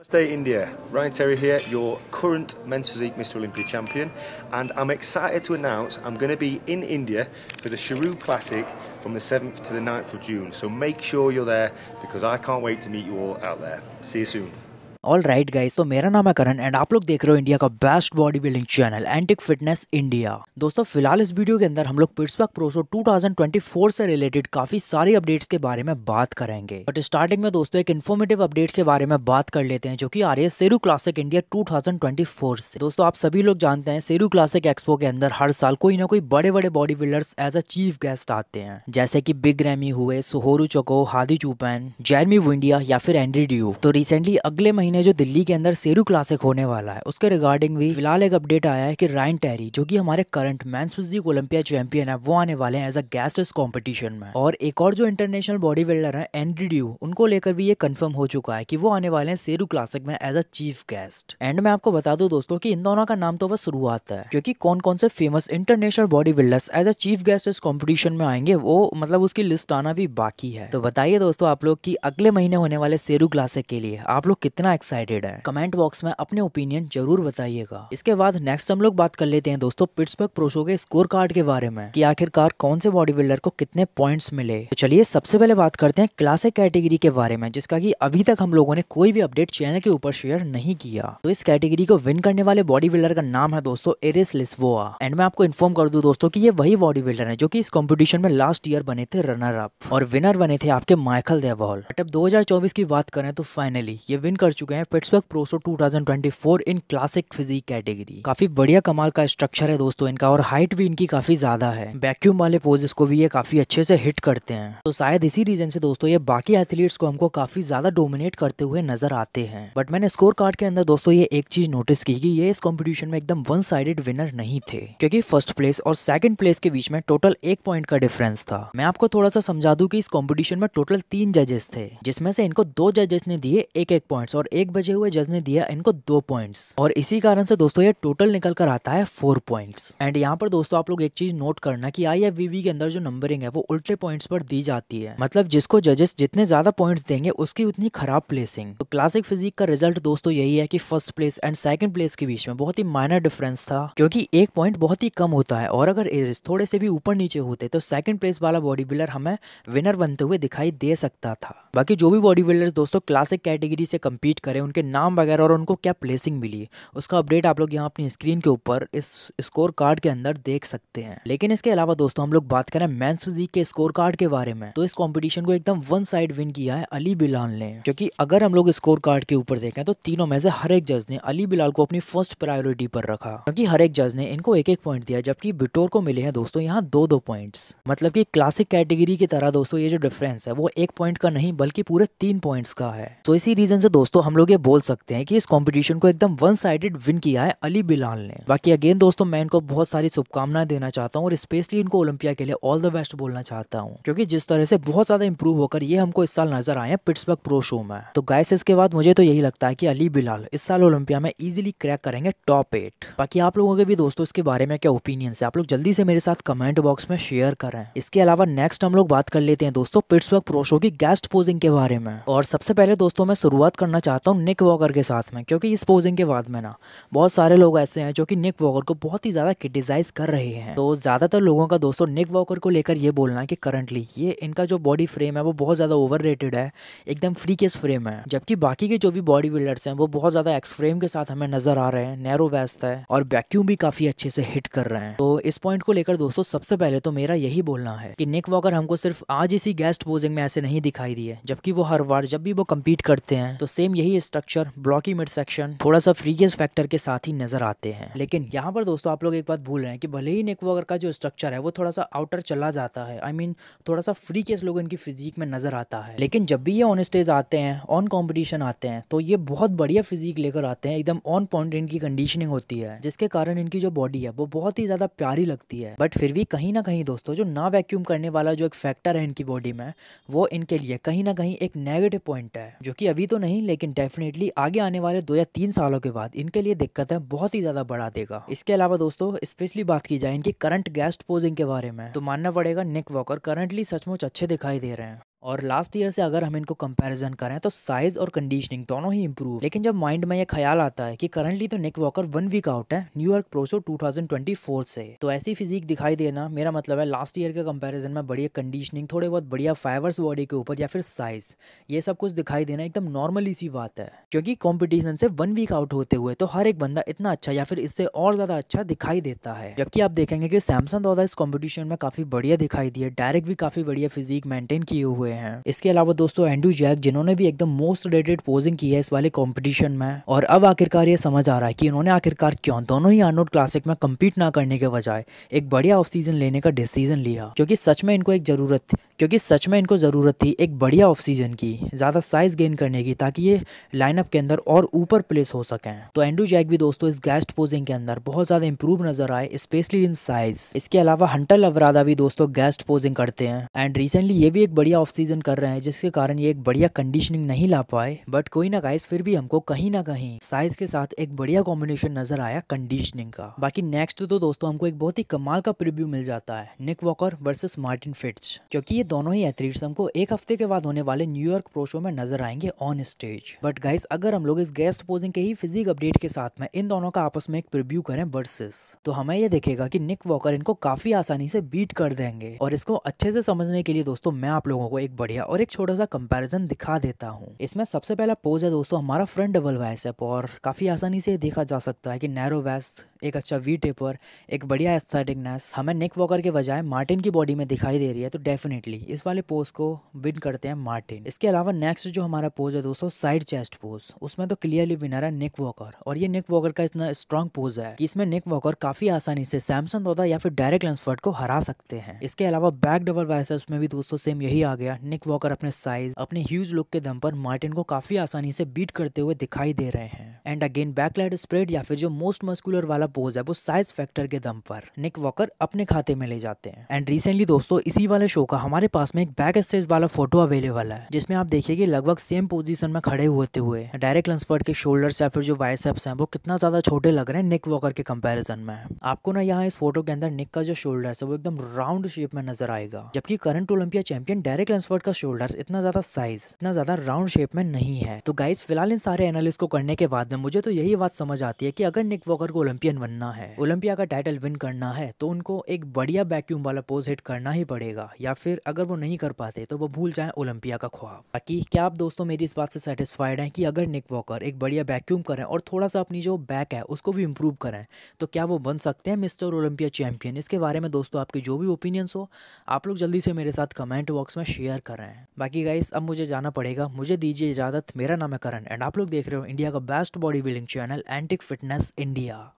Namaste India, Ryan Terry here, your current Men's Physique Mr Olympia champion and I'm excited to announce I'm going to be in India for the Sharu Classic from the 7th to the 9th of June so make sure you're there because I can't wait to meet you all out there. See you soon. All right guys तो मेरा नाम है करण and आप लोग देख रहे हो India का best body building channel antique fitness India दोस्तों फिलहाल इस वीडियो के अंदर हम लोग पिट्सबर्ग प्रोसो 2024 से रिलेटेड काफी सारी अपडेट्स के बारे में बात करेंगे बट स्टार्टिंग में दोस्तों एक इन्फॉर्मेटिव अपडेट के बारे में बात कर लेते हैं जो की आ रही है सेरू क्लासिक इंडिया टू से दोस्तों आप सभी लोग जानते हैं सेरू क्लासिक एक्सपो के अंदर हर साल कोई ना कोई बड़े बड़े body builders as a chief guest आते हैं जैसे की बिग रैमी हुए सोहोरू चोको हादी चूपैन जैरमी विंडिया या फिर एंड्री ड्यू तो रिसेंटली अगले महीने महीने जो दिल्ली के अंदर सेरू क्लासिक होने वाला है उसके रिगार्डिंग भी फिलहाल एक अपडेट आया है कि रायन टेरी जो कि हमारे current men's physique Olympia champion है वो आने वाले हैं एज अ गेस्ट कॉम्पिटिशन में और एक और जो इंटरनेशनल बॉडी बिल्डर है एनडी उनको लेकर भी ये कन्फर्म हो चुका है की वो आने वाले हैं सेरू क्लासिक में as a chief guest and मैं आपको बता दू दोस्तों की इन दोनों का नाम तो बस शुरुआत है क्योंकि कौन कौन से famous international body builders as a chief guest इस कॉम्पिटिशन में आएंगे वो मतलब उसकी लिस्ट आना भी बाकी है तो बताइए दोस्तों आप लोग की अगले महीने होने वाले सेरू क्लासिक के लिए आप लोग कितना एक्साइटेड है कमेंट बॉक्स में अपने ओपिनियन जरूर बताइएगा इसके बाद नेक्स्ट हम लोग बात कर लेते हैं दोस्तों पिट्सबर्ग प्रोशो के स्कोर कार्ड के बारे में कि आखिरकार कौन से बॉडी बिल्डर को कितने पॉइंट्स मिले तो चलिए सबसे पहले बात करते हैं क्लासिक कैटेगरी के बारे में जिसका की अभी तक हम लोगों ने कोई भी अपडेट चैनल के ऊपर शेयर नहीं किया तो इस कैटेगरी को विन करने वाले बॉडी बिल्डर का नाम है दोस्तों एरिस लिस्वोआ एंड मैं आपको इन्फॉर्म कर दू दोस्तों की ये वही बॉडी बिल्डर है जो की इस कॉम्पिटिशन में लास्ट ईयर बने थे रनर अप और विनर बने थे आपके माइकल देवॉल बट अब 2024 की बात करें तो फाइनली ये विन कर चुके चुके हैं Pittsburgh pro show 2024 in classic physique category काफी बढ़िया कमाल का स्ट्रक्चर है दोस्तों इनका और हाइट भी इनकी काफी ज्यादा है वैक्यूम वाले पोजेस को भी ये काफी अच्छे से हिट करते हैं तो शायद इसी रीजन से दोस्तों ये बाकी एथलीट्स को हमको काफी ज्यादा डोमिनेट करते हुए नजर आते हैं बट मैंने स्कोर कार्ड के अंदर दोस्तों ये एक चीज नोटिस की कि ये इस कॉम्पिटिशन में एकदम वन साइडेड विनर नहीं थे क्योंकि फर्स्ट प्लेस और सेकंड प्लेस के बीच में टोटल एक पॉइंट का डिफरेंस था मैं आपको थोड़ा सा समझा दू की इस कॉम्पिटिशन में टोटल तीन जजेस थे जिसमें से इनको दो जजेस ने दिए एक एक पॉइंट्स और एक बजे हुए जज ने दिया इनको दो पॉइंट्स और इसी कारण से दोस्तों ये टोटल निकल कर आता है फोर पॉइंट्स एंड यहाँ पर दोस्तों आप लोग एक चीज नोट करना कि आई के अंदर जो नंबरिंग है वो उल्टे पॉइंट्स पर दी जाती है मतलब जिसको जजेस जितने ज्यादा पॉइंट्स देंगे उसकी उतनी खराब प्लेसिंग तो क्लासिक फिजिक का रिजल्ट दोस्तों यही है कि first place and second place के बीच में बहुत ही माइनर डिफरेंस था क्योंकि एक पॉइंट बहुत ही कम होता है और अगर एजेस थोड़े से भी ऊपर नीचे होते तो सेकंड प्लेस वाला बॉडी बिल्डर हमें विनर बनते हुए दिखाई दे सकता था बाकी जो भी बॉडी बिल्डर दोस्तों क्लासिक कैटेगरी से कम्पीट करें उनके नाम वगैरह और उनको क्या प्लेसिंग मिली उसका अपडेट आप लोग यहाँ अपनी स्क्रीन के ऊपर इस स्कोर कार्ड के अंदर देख सकते हैं लेकिन इसके अलावा दोस्तों हम लोग बात करें मैं के स्कोर कार्ड के बारे में तो इस कॉम्पिटिशन को एकदम वन साइड विन किया है अली बिलाल ने क्योंकि अगर हम लोग स्कोर कार्ड के ऊपर देखें तो तीनों में से हर एक जज ने अली बिलाल को अपनी फर्स्ट प्रायोरिटी पर रखा क्योंकि हर एक जज ने इनको एक एक पॉइंट दिया जबकि बिटोर को मिले हैं दोस्तों यहाँ दो दो पॉइंट्स मतलब कि क्लासिक कैटेगरी की तरह दोस्तों ये जो डिफरेंस है वो एक पॉइंट का नहीं बल्कि पूरे तीन पॉइंट्स का है तो इसी रीजन से दोस्तों हम लोग ये बोल सकते हैं कि इस कंपटीशन को एकदम वन साइडेड विन किया है अली बिलाल ने बाकी अगेन दोस्तों मैं इनको बहुत सारी शुभकामनाएं देना चाहता हूँ और स्पेशली इनको ओलंपिया के लिए ऑल द बेस्ट बोलना चाहता हूँ क्योंकि जिस तरह से बहुत ज्यादा इंप्रूव होकर ये हमको इस साल नजर आए हैं पिट्सबर्ग प्रो शो में तो गाइस इसके बाद मुझे तो यही लगता है की अली बिलाल इस साल ओलंपिया में इजिली क्रैक करेंगे टॉप एट बाकी आप लोगों के भी दोस्तों इसके बारे में क्या ओपिनियन है आप लोग जल्दी से मेरे साथ कमेंट बॉक्स में शेयर करें इसके अलावा नेक्स्ट हम लोग बात कर लेते हैं दोस्तों पिट्सबर्ग प्रो शो की गेस्ट पोजिंग के बारे में और सबसे पहले दोस्तों मैं शुरुआत करना चाहता हूँ करता हूँ निक वॉकर के साथ में क्योंकि इस पोजिंग के बाद में ना बहुत सारे लोग ऐसे हैं जो कि निक वॉकर को बहुत ही ज़्यादा क्रिटिसाइज़ कर रहे हैं तो ज़्यादातर लोगों का दोस्तों निक वॉकर को लेकर ये बोलना है कि करंटली ये इनका जो बॉडी फ्रेम है वो बहुत ज़्यादा ओवर है एकदम फ्री केस फ्रेम है जबकि बाकी के जो भी बॉडी बिल्डर्स हैं वो बहुत ज़्यादा एक्स फ्रेम के साथ हमें नज़र आ रहे हैं नैरो वेस्ट है और वैक्यूम भी काफ़ी अच्छे से हिट कर रहे हैं तो इस पॉइंट को लेकर दोस्तों सबसे पहले तो मेरा यही बोलना है कि निक वॉकर हमको सिर्फ आज इसी गेस्ट पोजिंग में ऐसे नहीं दिखाई दिए जबकि वो हर बार जब भी वो कम्पीट करते हैं तो सेम यही स्ट्रक्चर ब्लॉकी मिड सेक्शन थोड़ा सा फ्रीगेस फैक्टर के साथ ही नजर आते हैं लेकिन यहाँ पर दोस्तों आप लोग एक बात भूल रहे हैं कि भले ही नेकवर्क का जो स्ट्रक्चर है वो थोड़ा सा आउटर चला जाता है आई I मीन mean, थोड़ा सा फ्री केस लोग इनकी फिजिक में नजर आता है लेकिन जब भी ये ऑन स्टेज आते हैं ऑन कॉम्पिटिशन आते हैं तो ये बहुत बढ़िया फिजिक लेकर आते हैं एकदम ऑन पॉइंट इनकी कंडीशनिंग होती है जिसके कारण इनकी जो बॉडी है वो बहुत ही ज्यादा प्यारी लगती है बट फिर भी कहीं ना कहीं दोस्तों जो ना वैक्यूम करने वाला जो एक फैक्टर है इनकी बॉडी में वो इनके लिए कहीं ना कहीं एक नेगेटिव पॉइंट है जो कि अभी तो नहीं लेकिन डेफिनेटली आगे आने वाले दो या तीन सालों के बाद इनके लिए दिक्कत है बहुत ही ज़्यादा बढ़ा देगा इसके अलावा दोस्तों स्पेशली बात की जाए इनकी करंट गेस्ट पोजिंग के बारे में तो मानना पड़ेगा निक वॉकर करंटली सचमुच अच्छे दिखाई दे रहे हैं और लास्ट ईयर से अगर हम इनको कंपैरिजन करें तो साइज़ और कंडीशनिंग दोनों ही इंप्रूव लेकिन जब माइंड में ये ख्याल आता है कि करंटली तो Nick Walker one week out है न्यूयॉर्क प्रोसो 2024 से तो ऐसी फिजिक दिखाई देना मेरा मतलब है लास्ट ईयर के कंपैरिजन में बढ़िया कंडीशनिंग थोड़े बहुत बढ़िया फाइवर्स बॉडी के ऊपर या फिर साइज़ ये सब कुछ दिखाई देना एकदम नॉर्मली सी बात है क्योंकि कॉम्पिटिशन से वन वीक आउट होते हुए तो हर एक बंदा इतना अच्छा या फिर इससे और ज़्यादा अच्छा दिखाई देता है जबकि आप देखेंगे कि सैमसंग द्वारा इस कॉम्पिटिशन में काफ़ी बढ़िया दिखाई दिए डायरेक्ट भी काफ़ी बढ़िया फिजिक मेंटेन किए हुए हुए हैं इसके अलावा दोस्तों एंड्रू जैक जिन्होंने भी एकदम मोस्ट रेटेड पोजिंग की है इस वाले कॉम्पिटिशन में और अब आखिरकार ये समझ आ रहा है कि इन्होंने आखिरकार क्यों दोनों ही आर्नोड क्लासिक में कम्पीट ना करने के बजाय एक बढ़िया ऑफ सीजन लेने का डिसीजन लिया क्योंकि सच में इनको एक जरूरत क्योंकि सच में इनको ज़रूरत थी एक बढ़िया ऑफ सीजन की ज़्यादा साइज गेन करने की ताकि ये लाइनअप के अंदर और ऊपर प्लेस हो सके तो एंड्रू जैक भी दोस्तों इस गेस्ट पोजिंग के अंदर बहुत ज़्यादा इंप्रूव नजर आए स्पेशली इन साइज इसके अलावा हंटर लवरादा भी दोस्तों गेस्ट पोजिंग करते हैं एंड रिसेंटली ये भी एक बढ़िया ऑफ सीज़न कर रहे हैं जिसके कारण ये एक बढ़िया कंडीशनिंग नहीं ला पाए बट कोई ना गाइस फिर भी हमको कहीं ना कहीं साइज के साथ एक बढ़िया कॉम्बिनेशन नजर आया कंडीशनिंग का बाकी नेक्स्ट तो दोस्तों हमको एक बहुत ही कमाल का प्रिव्यू मिल जाता है Nick Walker versus Martin Fitts क्योंकि ये दोनों ही एथलीट्स हमको एक हफ्ते के बाद होने वाले न्यूयॉर्क प्रो शो में नजर आएंगे ऑन स्टेज बट गाइस अगर हम लोग इस गेस्ट पोजिंग के ही फिजिक अपडेट के साथ में इन दोनों का आपस में एक प्रिव्यू करें वर्सेस तो हमें ये देखेगा की निक वॉकर इनको काफी आसानी से बीट कर देंगे और इसको अच्छे से समझने के लिए दोस्तों मैं आप लोगों को एक एक बढ़िया और एक छोटा सा कंपैरिजन दिखा देता हूँ इसमें सबसे पहला पोज है दोस्तों हमारा फ्रंट डबल वैसअप और काफी आसानी से देखा जा सकता है कि नैरो वैस एक अच्छा वी टेपर एक बढ़िया एस्थेटिकनेस हमें निक वॉकर के बजाय मार्टिन की बॉडी में दिखाई दे रही है तो डेफिनेटली इस वाले पोज को विन करते हैं मार्टिन इसके अलावा नेक्स्ट जो हमारा पोज है दोस्तों साइड चेस्ट पोज उसमें तो क्लियरली विनर है निक वॉकर और ये निक वॉकर का इतना स्ट्रॉन्ग पोज है कि इसमें निक वॉकर काफी आसानी से सैमसंग दोदा या फिर डायरेक्ट लेंसफर्ट को हरा सकते हैं इसके अलावा बैक डबल वाइसेप्स में भी दोस्तों सेम यही आ गया निक वॉकर अपने साइज अपने ह्यूज लुक के दम पर मार्टिन को काफी आसानी से बीट करते हुए दिखाई दे रहे हैं एंड अगेन बैकलाइट स्प्रेड या फिर जो मोस्ट मस्कुलर वाला पोज है वो साइज फैक्टर के दम पर निक वॉकर अपने खाते में ले जाते हैं एंड रिसेंटली दोस्तों इसी वाले शो का हमारे पास में एक बैक स्टेज वाला फोटो अवेलेबल है जिसमें आप देखिए लगभग सेम पोजिशन में खड़े होते हुए डायरेक्ट लंसफर्ट के शोल्डर या फिर जो बाइसेप्स हैं वो कितना ज्यादा छोटे लग रहे हैं निक वॉकर के कम्पेरिजन में आपको ना यहाँ इस फोटो के अंदर निक का जो शोल्डर है वो एकदम राउंड शेप में नजर आएगा जबकि current Olympia champion Derek Lunsford का शोल्डर इतना ज्यादा साइज इतना ज्यादा राउंड शेप में नहीं है तो गाइज फिलहाल इन सारे एनालिस्ट को करने के बाद में मुझे तो यही बात समझ आती है कि अगर निक वॉकर को ओलंपियन बनना है ओलंपिया का टाइटल विन करना है तो उनको एक बढ़िया वैक्यूम वाला पोज हिट करना ही पड़ेगा या फिर अगर वो नहीं कर पाते तो वो भूल जाए ओलंपिया का ख्वाब बाकी क्या आप दोस्तों मेरी इस बात से सेटिस्फाइड हैं कि अगर निक वॉकर एक बढ़िया वैक्यूम करें और थोड़ा सा अपनी जो बैक है उसको भी इम्प्रूव करें तो क्या वो बन सकते हैं मिस्टर ओलंपिया चैंपियन इसके बारे में दोस्तों आपके जो भी ओपिनियंस हो आप लोग जल्दी से मेरे साथ कमेंट बॉक्स में शेयर करें बाकी गाइस अब मुझे जाना पड़ेगा मुझे दीजिए इजाज़त मेरा नाम है करण एंड आप लोग देख रहे हो इंडिया का best body building channel antique fitness India